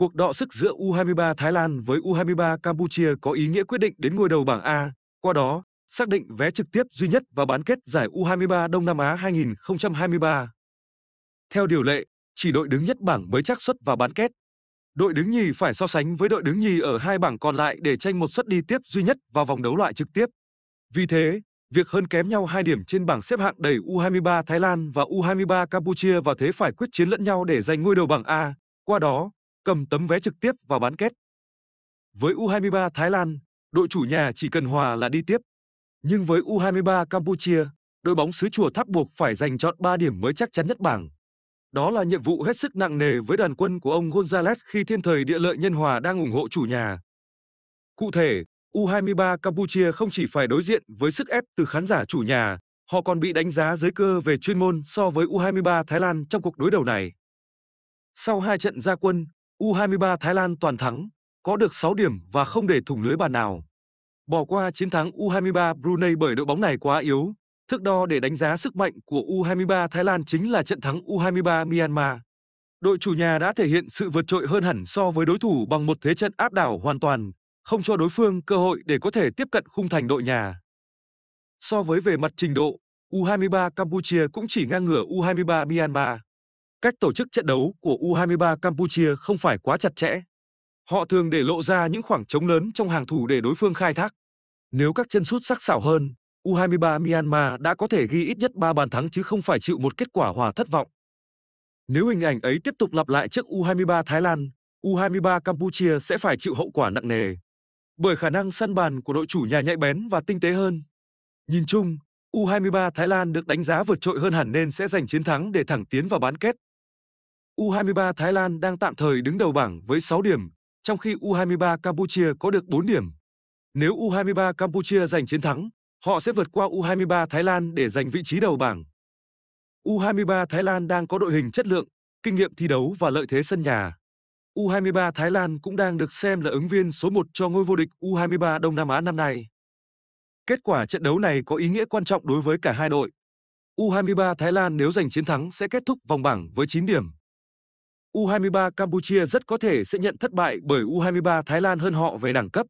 Cuộc đọ sức giữa U23 Thái Lan với U23 Campuchia có ý nghĩa quyết định đến ngôi đầu bảng A, qua đó xác định vé trực tiếp duy nhất vào bán kết giải U23 Đông Nam Á 2023. Theo điều lệ, chỉ đội đứng nhất bảng mới chắc suất vào bán kết. Đội đứng nhì phải so sánh với đội đứng nhì ở hai bảng còn lại để tranh một suất đi tiếp duy nhất vào vòng đấu loại trực tiếp. Vì thế, việc hơn kém nhau hai điểm trên bảng xếp hạng đẩy U23 Thái Lan và U23 Campuchia vào thế phải quyết chiến lẫn nhau để giành ngôi đầu bảng A. Qua đó, cầm tấm vé trực tiếp vào bán kết. Với U23 Thái Lan, đội chủ nhà chỉ cần hòa là đi tiếp. Nhưng với U23 Campuchia, đội bóng xứ chùa tháp buộc phải giành chọn 3 điểm mới chắc chắn nhất bảng. Đó là nhiệm vụ hết sức nặng nề với đoàn quân của ông Gonzalez khi thiên thời địa lợi nhân hòa đang ủng hộ chủ nhà. Cụ thể, U23 Campuchia không chỉ phải đối diện với sức ép từ khán giả chủ nhà, họ còn bị đánh giá dưới cơ về chuyên môn so với U23 Thái Lan trong cuộc đối đầu này. Sau hai trận gia quân, U23 Thái Lan toàn thắng, có được 6 điểm và không để thủng lưới bàn nào. Bỏ qua chiến thắng U23 Brunei bởi đội bóng này quá yếu, thước đo để đánh giá sức mạnh của U23 Thái Lan chính là trận thắng U23 Myanmar. Đội chủ nhà đã thể hiện sự vượt trội hơn hẳn so với đối thủ bằng một thế trận áp đảo hoàn toàn, không cho đối phương cơ hội để có thể tiếp cận khung thành đội nhà. So với về mặt trình độ, U23 Campuchia cũng chỉ ngang ngửa U23 Myanmar cách tổ chức trận đấu của U23 Campuchia không phải quá chặt chẽ. Họ thường để lộ ra những khoảng trống lớn trong hàng thủ để đối phương khai thác. Nếu các chân sút sắc sảo hơn, U23 Myanmar đã có thể ghi ít nhất 3 bàn thắng chứ không phải chịu một kết quả hòa thất vọng. Nếu hình ảnh ấy tiếp tục lặp lại trước U23 Thái Lan, U23 Campuchia sẽ phải chịu hậu quả nặng nề. Bởi khả năng săn bàn của đội chủ nhà nhạy bén và tinh tế hơn. Nhìn chung, U23 Thái Lan được đánh giá vượt trội hơn hẳn nên sẽ giành chiến thắng để thẳng tiến vào bán kết. U23 Thái Lan đang tạm thời đứng đầu bảng với 6 điểm, trong khi U23 Campuchia có được 4 điểm. Nếu U23 Campuchia giành chiến thắng, họ sẽ vượt qua U23 Thái Lan để giành vị trí đầu bảng. U23 Thái Lan đang có đội hình chất lượng, kinh nghiệm thi đấu và lợi thế sân nhà. U23 Thái Lan cũng đang được xem là ứng viên số 1 cho ngôi vô địch U23 Đông Nam Á năm nay. Kết quả trận đấu này có ý nghĩa quan trọng đối với cả hai đội. U23 Thái Lan nếu giành chiến thắng sẽ kết thúc vòng bảng với 9 điểm, U23 Campuchia rất có thể sẽ nhận thất bại bởi U23 Thái Lan hơn họ về đẳng cấp.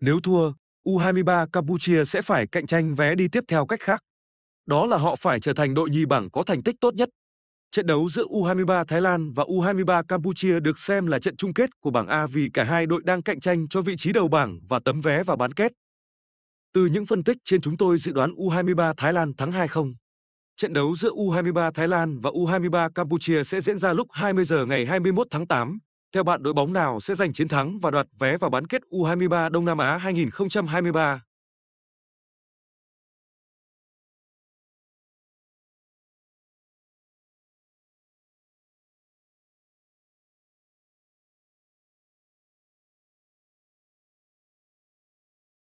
Nếu thua, U23 Campuchia sẽ phải cạnh tranh vé đi tiếp theo cách khác. Đó là họ phải trở thành đội nhì bảng có thành tích tốt nhất. Trận đấu giữa U23 Thái Lan và U23 Campuchia được xem là trận chung kết của bảng A vì cả hai đội đang cạnh tranh cho vị trí đầu bảng và tấm vé vào bán kết. Từ những phân tích trên chúng tôi dự đoán U23 Thái Lan thắng 2-0. Trận đấu giữa U23 Thái Lan và U23 Campuchia sẽ diễn ra lúc 20 giờ ngày 21 tháng 8. Theo bạn đội bóng nào sẽ giành chiến thắng và đoạt vé vào bán kết U23 Đông Nam Á 2023?